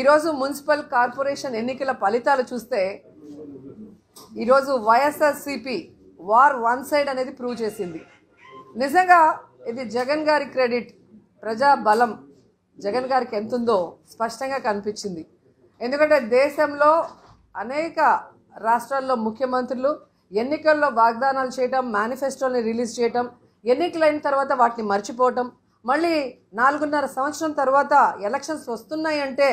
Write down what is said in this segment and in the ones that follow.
ఈరోజు municipal corporation ఎన్నికల ఫలితాలు చూస్తే ఈరోజు వైఎస్ఆర్సిపి వార్ వన్ సైడ్ అనేది ప్రూవ్ చేసింది నిజంగా ఇది జగన్ గారి క్రెడిట్ ప్రజా బలం జగన్ గారికి ఎంత ఉందో స్పష్టంగా కనిపించింది ఎందుకంటే దేశంలో అనేక రాష్ట్రాల్లో ముఖ్యమంత్రులు ఎన్నికల్లో వాగ్దానాలు చేయటం మేనిఫెస్టోని రిలీజ్ చేయటం ఎన్నికలైన తర్వాత వాటిని మర్చిపోవటం మళ్ళీ నాలుగున్నర సంవత్సరం తర్వాత ఎలక్షన్స్ వస్తున్నాయంటే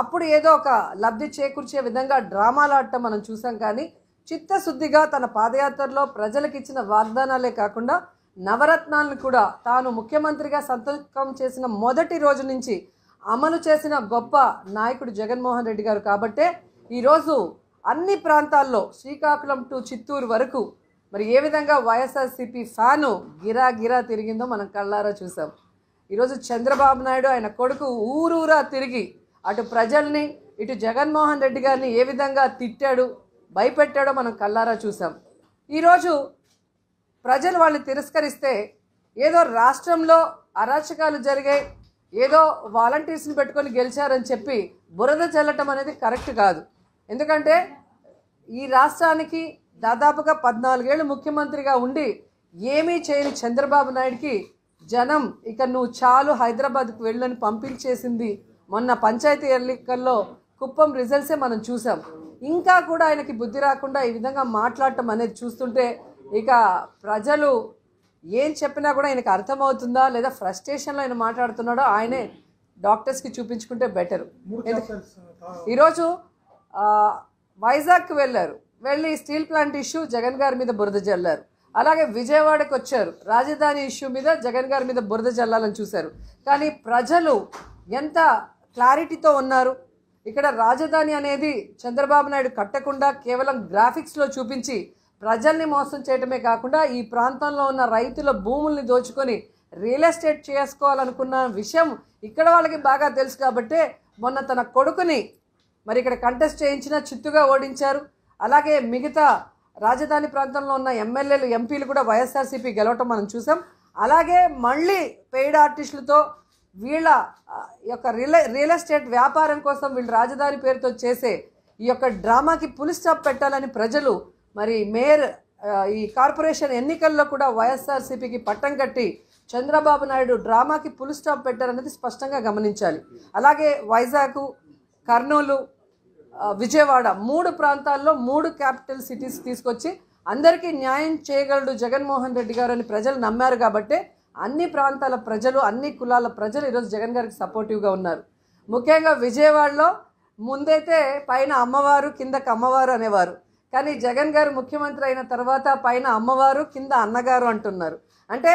అప్పుడు ఏదో ఒక లబ్ధి చేకూర్చే విధంగా ఆడటం మనం చూసాం కానీ చిత్తశుద్ధిగా తన పాదయాత్రలో ప్రజలకు ఇచ్చిన వాగ్దానాలే కాకుండా నవరత్నాలను కూడా తాను ముఖ్యమంత్రిగా సంతకం చేసిన మొదటి రోజు నుంచి అమలు చేసిన గొప్ప నాయకుడు జగన్మోహన్ రెడ్డి గారు కాబట్టే ఈరోజు అన్ని ప్రాంతాల్లో శ్రీకాకుళం టు చిత్తూరు వరకు మరి ఏ విధంగా వైఎస్ఆర్సీపీ ఫ్యాను గిరా గిరా తిరిగిందో మనం కళ్ళారా చూసాం ఈరోజు చంద్రబాబు నాయుడు ఆయన కొడుకు ఊరూరా తిరిగి అటు ప్రజల్ని ఇటు జగన్మోహన్ రెడ్డి గారిని ఏ విధంగా తిట్టాడు భయపెట్టాడో మనం కల్లారా చూసాం ఈరోజు ప్రజలు వాళ్ళు తిరస్కరిస్తే ఏదో రాష్ట్రంలో అరాచకాలు జరిగాయి ఏదో వాలంటీర్స్ని పెట్టుకొని గెలిచారని చెప్పి బురద చల్లటం అనేది కరెక్ట్ కాదు ఎందుకంటే ఈ రాష్ట్రానికి దాదాపుగా పద్నాలుగేళ్ళు ముఖ్యమంత్రిగా ఉండి ఏమీ చేయని చంద్రబాబు నాయుడికి జనం ఇక నువ్వు చాలు హైదరాబాద్కు వెళ్ళని పంపించేసింది మొన్న పంచాయతీ ఎన్నికల్లో కుప్పం రిజల్ట్సే మనం చూసాం ఇంకా కూడా ఆయనకి బుద్ధి రాకుండా ఈ విధంగా మాట్లాడటం అనేది చూస్తుంటే ఇక ప్రజలు ఏం చెప్పినా కూడా ఆయనకు అర్థమవుతుందా లేదా ఫ్రస్ట్రేషన్లో ఆయన మాట్లాడుతున్నాడో ఆయనే డాక్టర్స్కి చూపించుకుంటే బెటరు ఈరోజు వైజాగ్కి వెళ్ళారు వెళ్ళి స్టీల్ ప్లాంట్ ఇష్యూ జగన్ గారి మీద బురద జల్లారు అలాగే విజయవాడకు వచ్చారు రాజధాని ఇష్యూ మీద జగన్ గారి మీద బురద జల్లాలని చూశారు కానీ ప్రజలు ఎంత క్లారిటీతో ఉన్నారు ఇక్కడ రాజధాని అనేది చంద్రబాబు నాయుడు కట్టకుండా కేవలం గ్రాఫిక్స్లో చూపించి ప్రజల్ని మోసం చేయటమే కాకుండా ఈ ప్రాంతంలో ఉన్న రైతుల భూముల్ని దోచుకొని రియల్ ఎస్టేట్ చేసుకోవాలనుకున్న విషయం ఇక్కడ వాళ్ళకి బాగా తెలుసు కాబట్టే మొన్న తన కొడుకుని మరి ఇక్కడ కంటెస్ట్ చేయించిన చిత్తుగా ఓడించారు అలాగే మిగతా రాజధాని ప్రాంతంలో ఉన్న ఎమ్మెల్యేలు ఎంపీలు కూడా వైఎస్ఆర్సీపీ గెలవటం మనం చూసాం అలాగే మళ్ళీ పెయిడ్ ఆర్టిస్టులతో వీళ్ళ యొక్క రియల్ రియల్ ఎస్టేట్ వ్యాపారం కోసం వీళ్ళు రాజధాని పేరుతో చేసే ఈ యొక్క డ్రామాకి పులి స్టాప్ పెట్టాలని ప్రజలు మరి మేయర్ ఈ కార్పొరేషన్ ఎన్నికల్లో కూడా వైఎస్ఆర్సీపీకి పట్టం కట్టి చంద్రబాబు నాయుడు డ్రామాకి పులి స్టాప్ పెట్టారన్నది స్పష్టంగా గమనించాలి అలాగే వైజాగ్ కర్నూలు విజయవాడ మూడు ప్రాంతాల్లో మూడు క్యాపిటల్ సిటీస్ తీసుకొచ్చి అందరికీ న్యాయం చేయగలడు జగన్మోహన్ రెడ్డి గారు అని ప్రజలు నమ్మారు కాబట్టే అన్ని ప్రాంతాల ప్రజలు అన్ని కులాల ప్రజలు ఈరోజు జగన్ గారికి సపోర్టివ్గా ఉన్నారు ముఖ్యంగా విజయవాడలో ముందైతే పైన అమ్మవారు కిందకు అమ్మవారు అనేవారు కానీ జగన్ గారు ముఖ్యమంత్రి అయిన తర్వాత పైన అమ్మవారు కింద అన్నగారు అంటున్నారు అంటే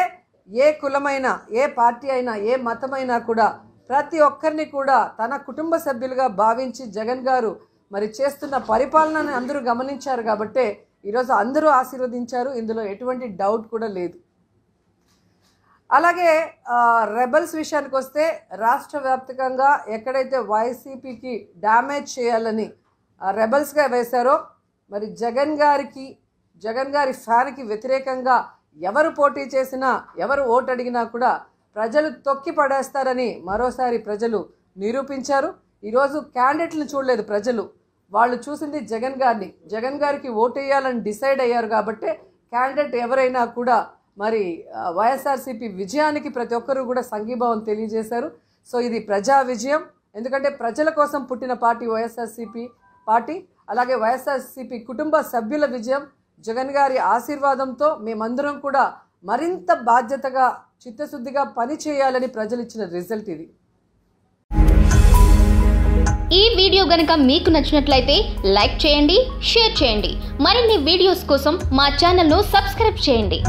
ఏ కులమైనా ఏ పార్టీ అయినా ఏ మతమైనా కూడా ప్రతి ఒక్కరిని కూడా తన కుటుంబ సభ్యులుగా భావించి జగన్ గారు మరి చేస్తున్న పరిపాలనని అందరూ గమనించారు కాబట్టే ఈరోజు అందరూ ఆశీర్వదించారు ఇందులో ఎటువంటి డౌట్ కూడా లేదు అలాగే రెబల్స్ విషయానికి వస్తే రాష్ట్ర వ్యాప్తంగా ఎక్కడైతే వైసీపీకి డ్యామేజ్ చేయాలని రెబల్స్గా వేశారో మరి జగన్ గారికి జగన్ గారి ఫ్యాన్కి వ్యతిరేకంగా ఎవరు పోటీ చేసినా ఎవరు ఓటు అడిగినా కూడా ప్రజలు తొక్కి పడేస్తారని మరోసారి ప్రజలు నిరూపించారు ఈరోజు క్యాండిడేట్లను చూడలేదు ప్రజలు వాళ్ళు చూసింది జగన్ గారిని జగన్ గారికి వేయాలని డిసైడ్ అయ్యారు కాబట్టి క్యాండిడేట్ ఎవరైనా కూడా మరి వైఎస్ఆర్సీపీ విజయానికి ప్రతి ఒక్కరూ కూడా సంఘీభావం తెలియజేశారు సో ఇది ప్రజా విజయం ఎందుకంటే ప్రజల కోసం పుట్టిన పార్టీ వైఎస్ఆర్సీపీ పార్టీ అలాగే వైఎస్ఆర్సీపీ కుటుంబ సభ్యుల విజయం జగన్ గారి ఆశీర్వాదంతో మేమందరం కూడా మరింత బాధ్యతగా చిత్తశుద్ధిగా పనిచేయాలని ప్రజలు ఇచ్చిన రిజల్ట్ ఇది ఈ వీడియో గనక మీకు నచ్చినట్లయితే లైక్ చేయండి షేర్ చేయండి మరిన్ని వీడియోస్ కోసం మా ఛానల్ను సబ్స్క్రైబ్ చేయండి